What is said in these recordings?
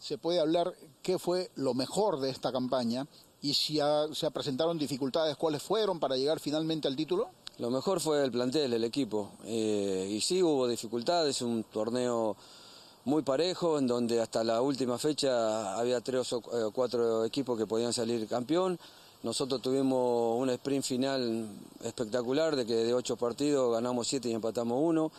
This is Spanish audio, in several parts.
se puede hablar qué fue lo mejor de esta campaña y si se presentaron dificultades, cuáles fueron para llegar finalmente al título. Lo mejor fue el plantel, el equipo. Eh, y sí hubo dificultades, un torneo muy parejo, en donde hasta la última fecha había tres o eh, cuatro equipos que podían salir campeón. Nosotros tuvimos un sprint final espectacular, de que de ocho partidos ganamos siete y empatamos uno,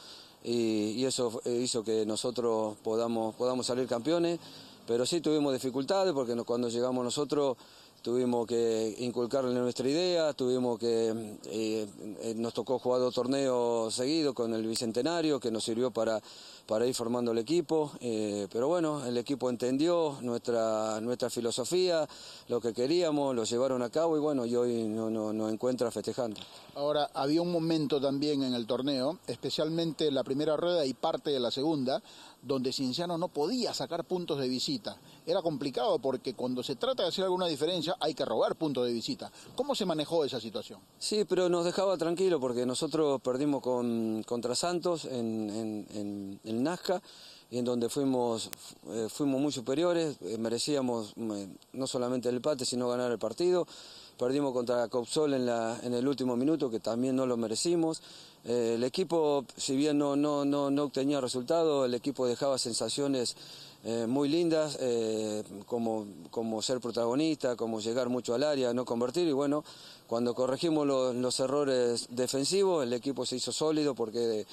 y, eso eh, hizo que nosotros podamos, podamos salir campeones. Pero sí tuvimos dificultades porque cuando llegamos nosotros tuvimos que inculcarle nuestra idea, tuvimos que eh, eh, nos tocó jugar dos torneos seguidos con el Bicentenario, que nos sirvió para, para ir formando el equipo, eh, pero bueno, el equipo entendió nuestra, nuestra filosofía, lo que queríamos, lo llevaron a cabo y bueno, y hoy nos no, encuentra festejando. Ahora, había un momento también en el torneo, especialmente la primera rueda y parte de la segunda, donde Cienciano no podía sacar puntos de visita. Era complicado porque cuando se trata de hacer alguna diferencia hay que robar puntos de visita. ¿Cómo se manejó esa situación? Sí, pero nos dejaba tranquilo porque nosotros perdimos contra Santos en, en el Nazca y en donde fuimos, eh, fuimos muy superiores, eh, merecíamos mm, eh, no solamente el empate, sino ganar el partido. Perdimos contra Copsol en, la, en el último minuto, que también no lo merecimos. el equipo, si bien no, no, no, no obtenía resultado, el equipo dejaba sensaciones muy lindas, como, como, ser protagonista, como llegar mucho al área, no convertir. Y bueno, cuando corregimos los errores defensivos, el equipo se hizo sólido porque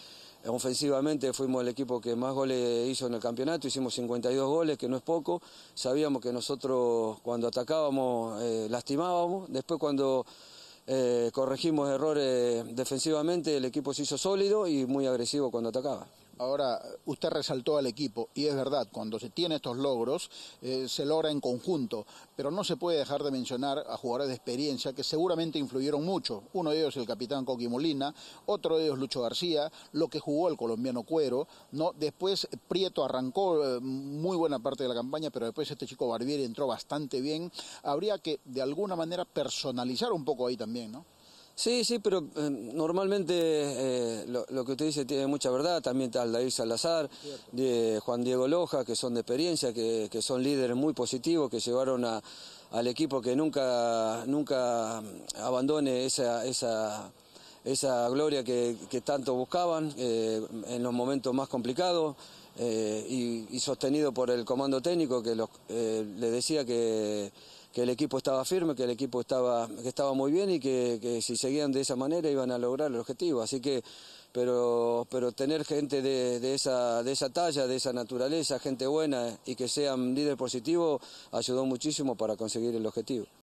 Ofensivamente fuimos el equipo que más goles hizo en el campeonato, hicimos 52 goles, que no es poco. Sabíamos que nosotros cuando atacábamos eh, lastimábamos, después cuando eh, corregimos errores defensivamente el equipo se hizo sólido y muy agresivo cuando atacaba. Ahora, usted resaltó al equipo, y es verdad, cuando se tiene estos logros, eh, se logra en conjunto, pero no se puede dejar de mencionar a jugadores de experiencia que seguramente influyeron mucho. Uno de ellos el capitán Coqui Molina, otro de ellos Lucho García, lo que jugó el colombiano Cuero, ¿no? Después Prieto arrancó eh, muy buena parte de la campaña, pero después este chico Barbieri entró bastante bien. Habría que, de alguna manera, personalizar un poco ahí también, ¿no? Sí, sí, pero em, normalmente eh, lo, que usted dice tiene mucha verdad. También está David Salazar, de Juan Diego Loja, que son de experiencia, que, son líderes muy positivos, que llevaron al equipo que nunca, nunca mm, abandone esa, esa, gloria que, tanto buscaban eh, en los momentos más complicados. Eh, y, sostenido por el comando técnico que los, le decía que que el equipo estaba firme, que el equipo estaba, que estaba muy bien y que, si seguían de esa manera iban a lograr el objetivo. Así que, pero, pero tener gente de, de, esa, de esa talla, de esa naturaleza, gente buena y que sean líder positivo, ayudó muchísimo para conseguir el objetivo.